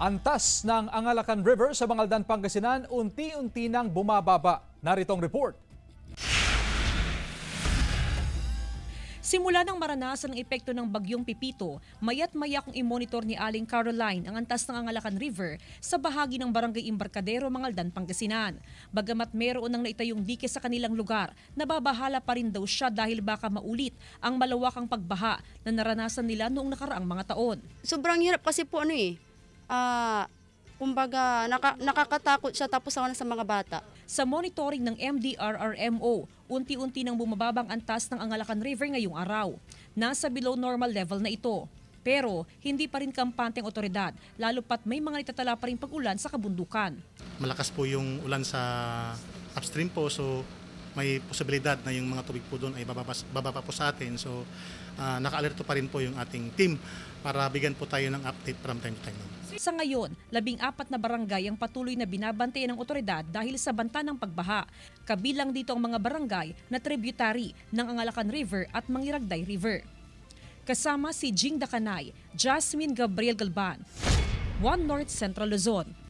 Antas ng Angalakan River sa Bangaldan, Pangasinan, unti-unti nang bumababa. Naritong report. Simula nang maranasan ang epekto ng bagyong Pipito, mayat maya kong imonitor ni Aling Caroline ang antas ng Angalakan River sa bahagi ng Barangay Imbarkadero, Mangaldan, Pangasinan. Bagamat meron nang naitayong dike sa kanilang lugar, nababahala pa rin daw siya dahil baka maulit ang malawakang pagbaha na naranasan nila noong nakaraang mga taon. Sobrang hirap kasi po ano eh, uh, kumbaga naka, nakakatakot siya tapos ako na sa mga bata. Sa monitoring ng MDRRMO, unti-unti nang bumababang antas ng Angalakan River ngayong araw. Nasa below normal level na ito. Pero hindi pa rin kampante ang otoridad, lalo pat may mga itatala pa rin pag-ulan sa kabundukan. Malakas po yung ulan sa upstream po, so may posibilidad na yung mga tubig po doon ay bababa, bababa po sa atin. So, uh, naka-alerto pa rin po yung ating team para bigyan po tayo ng update from time to time. Sa ngayon, labing apat na barangay ang patuloy na binabantayan ng otoridad dahil sa banta ng pagbaha. Kabilang dito ang mga barangay na tributary ng Angalakan River at Mangiragday River. Kasama si Jing Dakanay, Jasmine Gabriel Galban, One North Central Luzon.